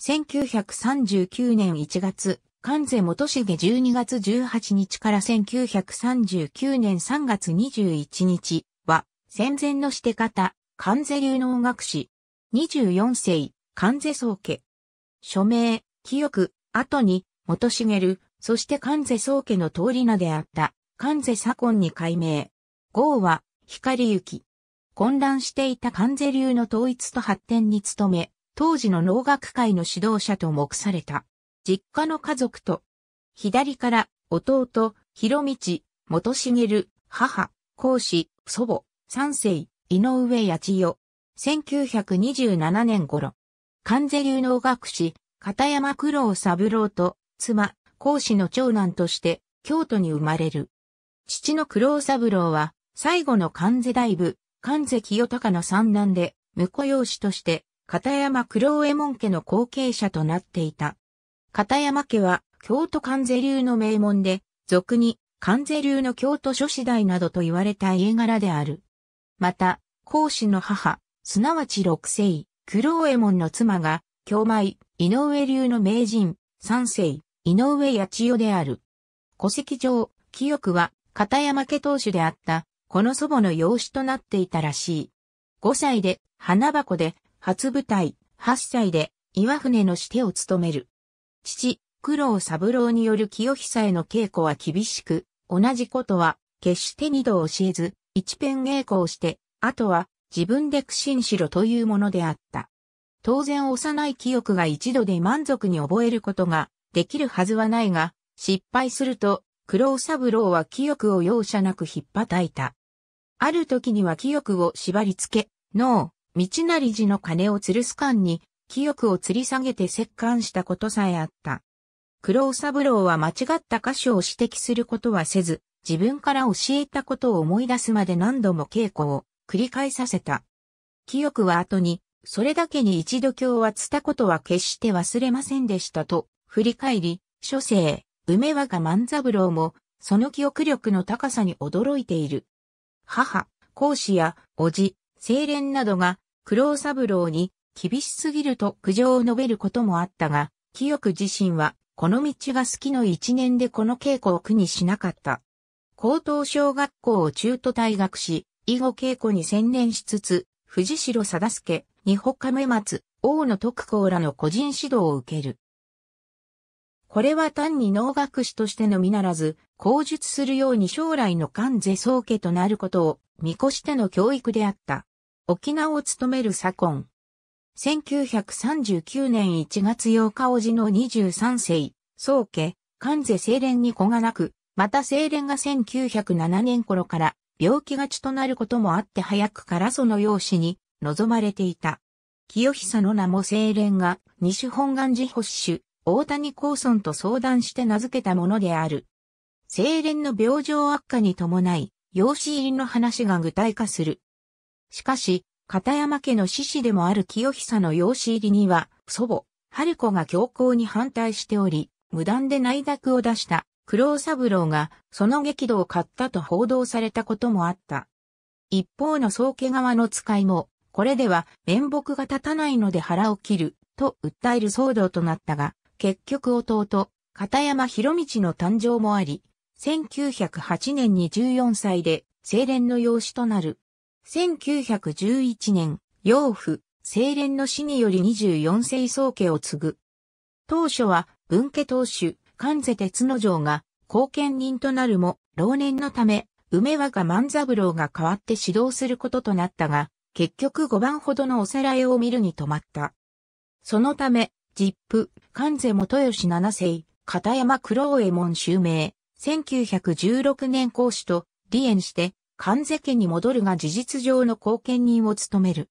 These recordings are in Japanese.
1939年1月、関税元重12月18日から1939年3月21日は、戦前のして方、関税流能楽士。24世、関税宗家。署名、記憶、後に、元重、そして関税宗家の通り名であった、関税左近に改名。号は、光行き。混乱していた関税流の統一と発展に努め、当時の農学会の指導者と目された。実家の家族と、左から弟、広道、元茂、母、孔子、祖母、三世、井上八千代。1927年頃、関税流農学士、片山九郎三郎と、妻、孔子の長男として、京都に生まれる。父の九郎三郎は、最後の関税大部、関税清高の三男で、婿養子として、片山黒江右衛門家の後継者となっていた。片山家は京都関税流の名門で、俗に関税流の京都諸子代などと言われた家柄である。また、孔子の母、すなわち六世、黒江右衛門の妻が、京米、井上流の名人、三世、井上八千代である。戸籍上、清くは、片山家当主であった、この祖母の養子となっていたらしい。5歳で、花箱で、初舞台、8歳で岩船の指手を務める。父、九郎三郎による清久への稽古は厳しく、同じことは決して二度教えず、一ペン稽古をして、あとは自分で苦心しろというものであった。当然幼い記憶が一度で満足に覚えることができるはずはないが、失敗すると、九郎三郎は記憶を容赦なく引っ叩いた。ある時には記憶を縛り付け、脳、道成寺の鐘を吊るす間に、記憶を吊り下げて折檻したことさえあった。九郎三郎は間違った箇所を指摘することはせず、自分から教えたことを思い出すまで何度も稽古を繰り返させた。記憶は後に、それだけに一度今日はつたことは決して忘れませんでしたと、振り返り、諸生、梅若万三郎も、その記憶力の高さに驚いている。母、講師や、叔父、精錬などが、九郎三郎に厳しすぎると苦情を述べることもあったが、清く自身はこの道が好きの一年でこの稽古を苦にしなかった。高等小学校を中途退学し、囲碁稽古に専念しつつ、藤代貞助、二歩亀松、大野徳光らの個人指導を受ける。これは単に能楽師としてのみならず、口述するように将来の関税宗家となることを見越しての教育であった。沖縄を務める左近。1939年1月8日おじの23世、宗家、関税清廉に子がなく、また清廉が1907年頃から病気がちとなることもあって早くからその養子に望まれていた。清久の名も清廉が西本願寺保守、大谷高村と相談して名付けたものである。清廉の病状悪化に伴い、養子入りの話が具体化する。しかし、片山家の志士でもある清久の養子入りには、祖母、春子が強硬に反対しており、無断で内諾を出した九郎三郎がその激怒を買ったと報道されたこともあった。一方の宗家側の使いも、これでは面目が立たないので腹を切ると訴える騒動となったが、結局弟、片山博道の誕生もあり、1908年に14歳で、青年の養子となる。1911年、養父、清廉の死により24世宗家を継ぐ。当初は、文家当主、関瀬哲之丞が、後見人となるも、老年のため、梅若万三郎が代わって指導することとなったが、結局5番ほどのおさらいを見るに止まった。そのため、実父、関瀬元吉七世、片山黒江右衛門襲名、1916年講師と、離縁して、関世家に戻るが事実上の後見人を務める。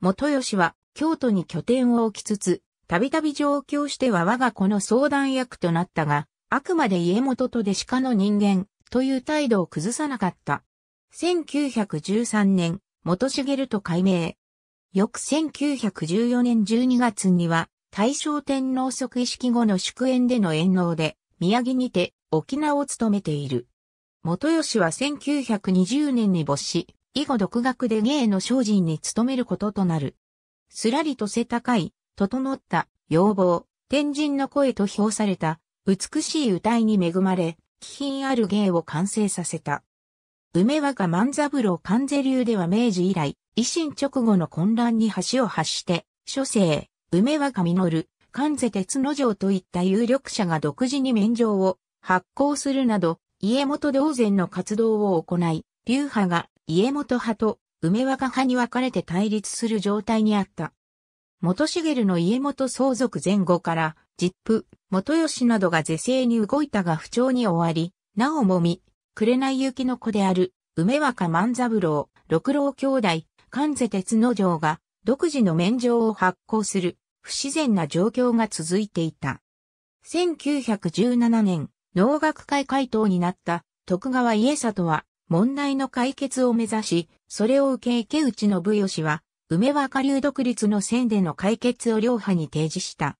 元吉は京都に拠点を置きつつ、たびたび上京しては我が子の相談役となったが、あくまで家元と弟子下の人間という態度を崩さなかった。1913年、元茂と改名。翌1914年12月には、大正天皇即位式後の祝宴での遠納で、宮城にて沖縄を務めている。元吉は1920年に没し、以後独学で芸の精進に努めることとなる。すらりと背高い、整った、要望、天神の声と評された、美しい歌いに恵まれ、気品ある芸を完成させた。梅若万三郎関税流では明治以来、維新直後の混乱に橋を発して、諸生、梅若実、関税鉄之城といった有力者が独自に免状を発行するなど、家元同然の活動を行い、流派が家元派と梅若派に分かれて対立する状態にあった。元茂の家元相続前後から、実父、元吉などが是正に動いたが不調に終わり、なおもみ、紅雪の子である、梅若万三郎、六郎兄弟、関瀬鉄之丞が、独自の免状を発行する、不自然な状況が続いていた。1917年、農学会会頭になった徳川家里は問題の解決を目指し、それを受け池内信義は、梅若流独立の線での解決を両派に提示した。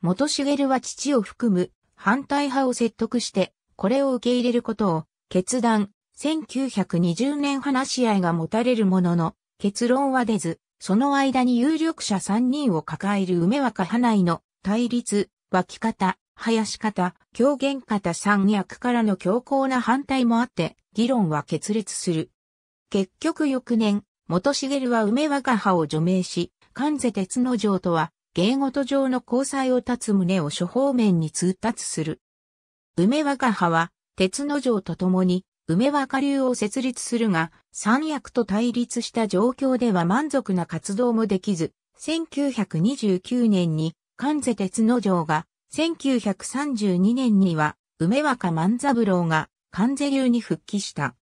元茂は父を含む反対派を説得して、これを受け入れることを決断、1920年話し合いが持たれるものの、結論は出ず、その間に有力者3人を抱える梅若派内の対立、湧き方、林方、狂言方三役からの強硬な反対もあって、議論は決裂する。結局翌年、元茂は梅若葉を除名し、関瀬鉄之丞とは、芸事上の交際を立つ旨を諸方面に通達する。梅若葉は、鉄之丞と共に、梅若流を設立するが、三役と対立した状況では満足な活動もできず、1929年に、関瀬鉄之丞が1932年には、梅若万三郎が、関税流に復帰した。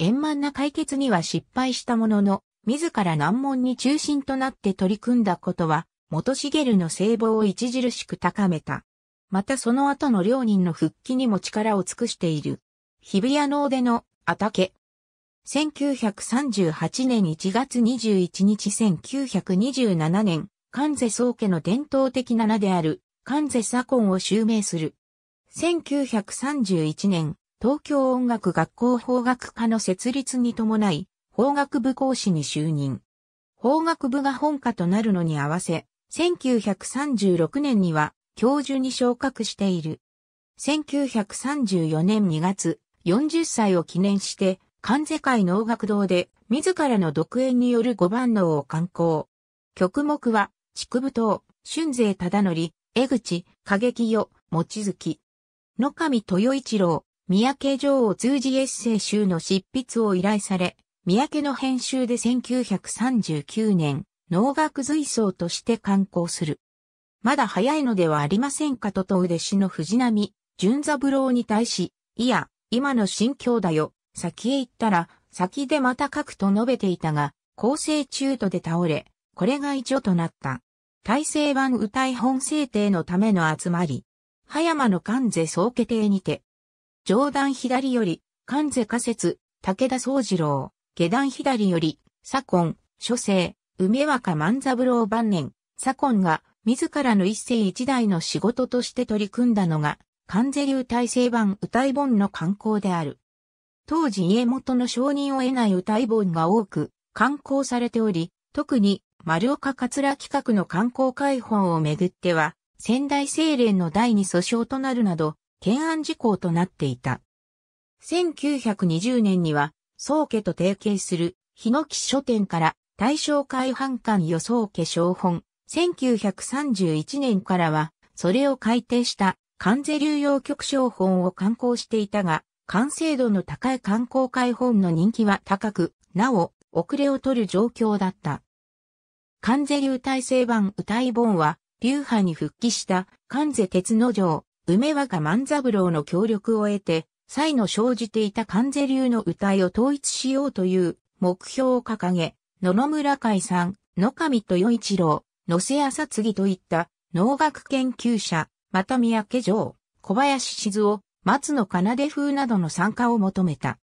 円満な解決には失敗したものの、自ら難問に中心となって取り組んだことは、元茂の聖望を著しく高めた。またその後の両人の復帰にも力を尽くしている。日比谷の出の、あたけ。1938年1月21日1927年、関税宗家の伝統的な名である、関瀬左近を襲名する。1931年、東京音楽学校法学科の設立に伴い、法学部講師に就任。法学部が本科となるのに合わせ、1936年には教授に昇格している。1934年2月、40歳を記念して、関瀬会能楽堂で、自らの独演による五番能を刊行。曲目は、竹部島、春勢忠則、江口、激よ、望月。野上豊一郎、三宅城を通じエッセイ集の執筆を依頼され、三宅の編集で1939年、農学随想として刊行する。まだ早いのではありませんかと問う弟子の藤波、淳三郎に対し、いや、今の心境だよ、先へ行ったら、先でまた書くと述べていたが、構成中途で倒れ、これが一応となった。大成版歌い本制定のための集まり、葉山の関税総家庭にて、上段左より、関税仮説、武田宗次郎、下段左より、左近、諸生、梅若万三郎晩年、左近が、自らの一世一代の仕事として取り組んだのが、関税流大成版歌い本の観光である。当時家元の承認を得ない歌い本が多く、刊行されており、特に丸岡桂企画の観光開放をめぐっては、仙台清廉の第二訴訟となるなど、懸案事項となっていた。1920年には、宗家と提携する、日野木書店から、大正会版館予想家商本、1931年からは、それを改定した、関税流用局商本を刊行していたが、完成度の高い観光開放の人気は高く、なお、遅れを取る状況だった。関税流体制版歌い本は、流派に復帰した関税鉄之城、梅若万三郎の協力を得て、才の生じていた関税流の歌いを統一しようという目標を掲げ、野々村海さん、野上豊一郎、野瀬朝次といった農学研究者、また三宅城、小林静夫、松野奏風などの参加を求めた。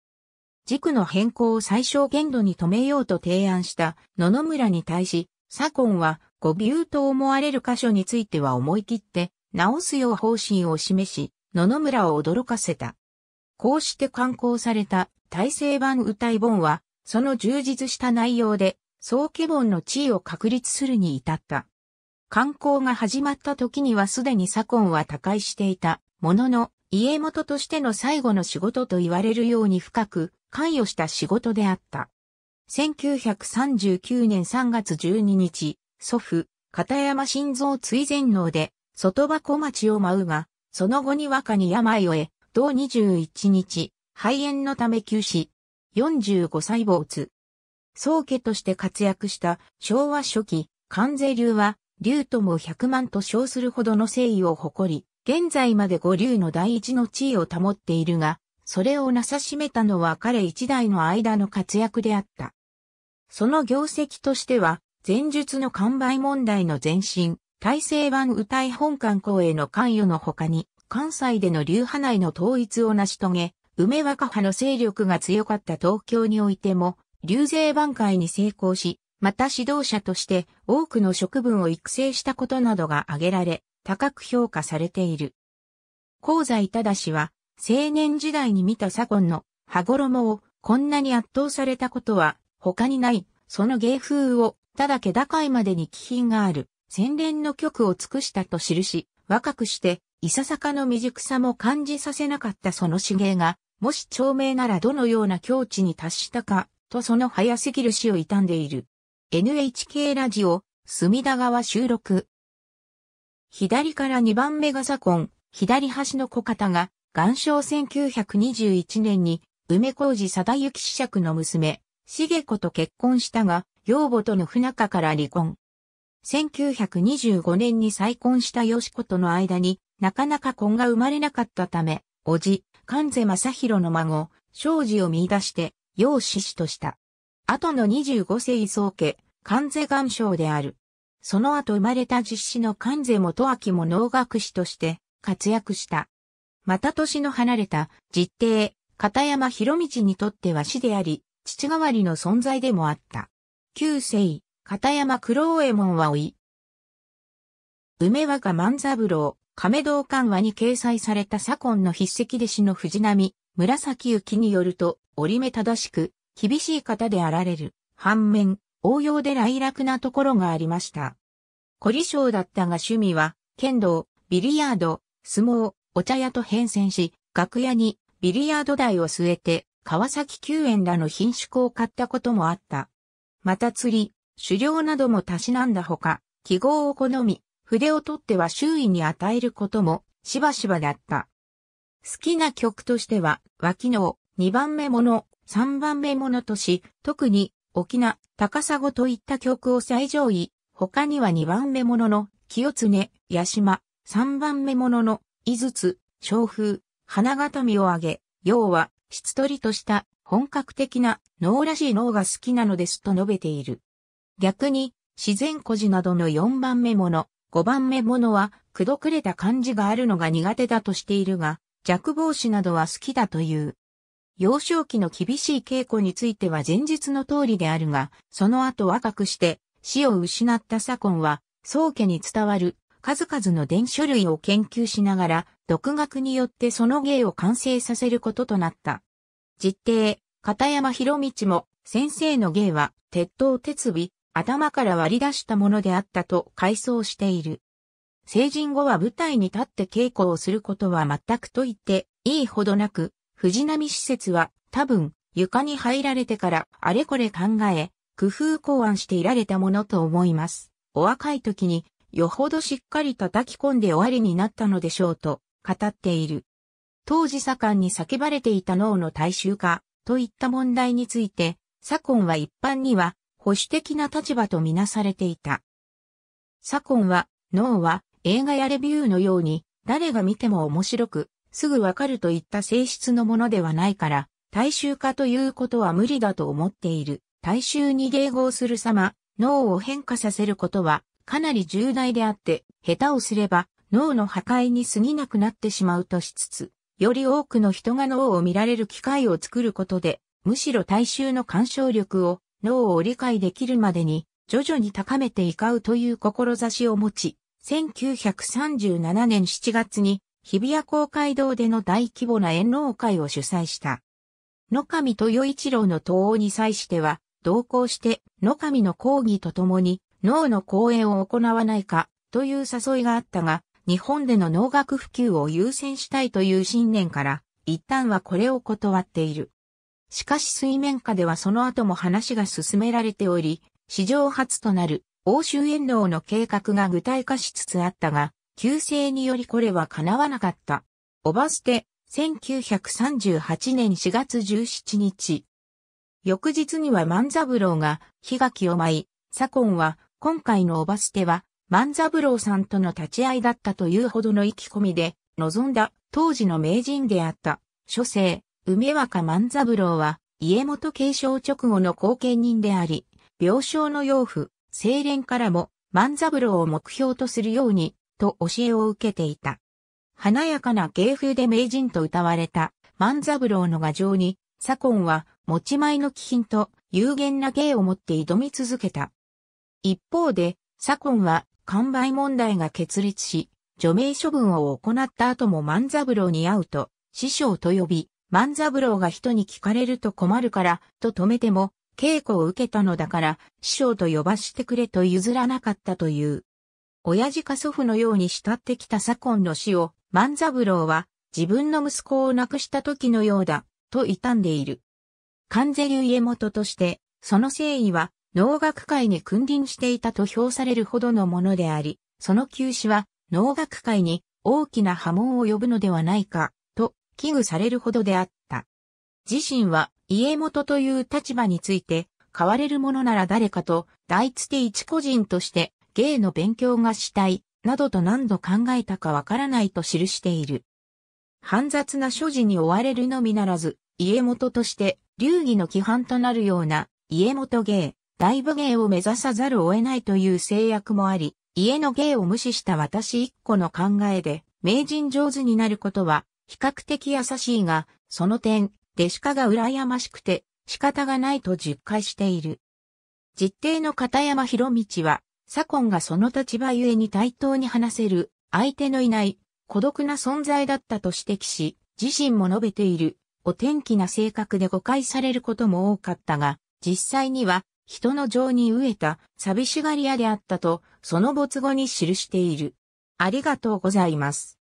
軸の変更を最小限度に止めようと提案した野々村に対し、左近は、誤謬と思われる箇所については思い切って、直すよう方針を示し、野々村を驚かせた。こうして刊行された、大成版歌い本は、その充実した内容で、宗家本の地位を確立するに至った。観光が始まった時にはすでに左近は他界していた、ものの、家元としての最後の仕事と言われるように深く関与した仕事であった。1939年3月12日、祖父、片山晋三追善能で、外箱町を舞うが、その後に和歌に病を得、同21日、肺炎のため休止。45歳没。宗家として活躍した昭和初期、関税流は、流とも100万と称するほどの誠意を誇り、現在まで五流の第一の地位を保っているが、それをなさしめたのは彼一代の間の活躍であった。その業績としては、前述の完売問題の前身、大成版歌い本観光への関与の他に、関西での流派内の統一を成し遂げ、梅若派の勢力が強かった東京においても、流勢挽回に成功し、また指導者として多くの職分を育成したことなどが挙げられ、高く評価されている。香西忠は、青年時代に見た左近の羽衣をこんなに圧倒されたことは他にない、その芸風を、ただ気高いまでに気品がある、洗練の曲を尽くしたと記し、若くして、いささかの未熟さも感じさせなかったその手芸が、もし長命ならどのような境地に達したか、とその早すぎる死を悼んでいる。NHK ラジオ、隅田川収録。左から2番目が左ン。左端の小方が、岩正1921年に、梅小路貞行子爵の娘、重子と結婚したが、養母との不仲から離婚。1925年に再婚した義子との間になかなか婚が生まれなかったため、叔父、関瀬正宏の孫、庄司を見出して、養子子とした。後の25世宗家、関瀬岩章である。その後生まれた実子の関瀬元明も能楽師として活躍した。また年の離れた実弟、片山博道にとっては師であり、父代わりの存在でもあった。旧世、片山九郎右衛門は老い。梅若万三郎、亀道館和に掲載された左近の筆跡弟子の藤波、紫雪によると、折り目正しく、厳しい方であられる。反面、応用で来楽なところがありました。凝り性だったが趣味は、剣道、ビリヤード、相撲、お茶屋と変遷し、楽屋にビリヤード台を据えて、川崎救園らの品種を買ったこともあった。また釣り、狩猟などもたしなんだほか、記号を好み、筆を取っては周囲に与えることもしばしばだった。好きな曲としては、脇の2番目もの、3番目ものとし、特に沖縄、高砂といった曲を最上位、他には2番目ものの、清常、八島、3番目ものの、井筒、小風、花形見をあげ、要は、しつとりとした本格的な脳らしい脳が好きなのですと述べている。逆に、自然孤児などの4番目もの、5番目ものは、くどくれた感じがあるのが苦手だとしているが、弱防止などは好きだという。幼少期の厳しい稽古については前述の通りであるが、その後若くして死を失った左近は、宗家に伝わる数々の伝書類を研究しながら、独学によってその芸を完成させることとなった。実定、片山博道も、先生の芸は、鉄頭鉄尾、頭から割り出したものであったと回想している。成人後は舞台に立って稽古をすることは全くと言っていいほどなく、藤波施設は多分床に入られてからあれこれ考え、工夫考案していられたものと思います。お若い時によほどしっかり叩き込んで終わりになったのでしょうと語っている。当時左官に叫ばれていた脳の大衆化といった問題について、左近は一般には保守的な立場とみなされていた。左近は、脳は映画やレビューのように誰が見ても面白く、すぐわかるといった性質のものではないから、大衆化ということは無理だと思っている。大衆に迎合する様、脳を変化させることはかなり重大であって、下手をすれば脳の破壊に過ぎなくなってしまうとしつつ、より多くの人が脳を見られる機会を作ることで、むしろ大衆の干渉力を脳を理解できるまでに徐々に高めていかうという志を持ち、1937年7月に日比谷公会堂での大規模な演能会を主催した。野上豊一郎の東欧に際しては、同行して野上の講義とともに脳の講演を行わないかという誘いがあったが、日本での農学普及を優先したいという信念から、一旦はこれを断っている。しかし水面下ではその後も話が進められており、史上初となる欧州遠藤の計画が具体化しつつあったが、旧姓によりこれは叶わなかった。オバステ、1938年4月17日。翌日には万三郎が檜垣を舞い、左近は今回のオバステは万三郎さんとの立ち合いだったというほどの意気込みで、臨んだ当時の名人であった、諸生、梅若万三郎は、家元継承直後の後見人であり、病床の養父、清廉からも万三郎を目標とするように、と教えを受けていた。華やかな芸風で名人と歌われた万三郎の画像に、左近は持ち前の気品と有限な芸を持って挑み続けた。一方で、左近は完売問題が決裂し、除名処分を行った後も万三郎に会うと、師匠と呼び、万三郎が人に聞かれると困るから、と止めても、稽古を受けたのだから、師匠と呼ばしてくれと譲らなかったという。親父か祖父のように慕ってきた左近の死を、万三郎は、自分の息子を亡くした時のようだ、と悼んでいる。関税流家元として、その誠意は、農学会に君臨していたと評されるほどのものであり、その休止は農学会に大きな波紋を呼ぶのではないか、と危惧されるほどであった。自身は家元という立場について、変われるものなら誰かと、大捨て一個人として、芸の勉強がしたい、などと何度考えたかわからないと記している。煩雑な所持に追われるのみならず、家元として、流儀の規範となるような、家元芸、ライブ芸を目指さざるを得ないという制約もあり、家の芸を無視した私一個の考えで、名人上手になることは、比較的優しいが、その点、弟子化が羨ましくて、仕方がないと実感している。実定の片山博道は、左近がその立場ゆえに対等に話せる、相手のいない、孤独な存在だったと指摘し、自身も述べている、お天気な性格で誤解されることも多かったが、実際には、人の情に飢えた寂しがり屋であったと、その没後に記している。ありがとうございます。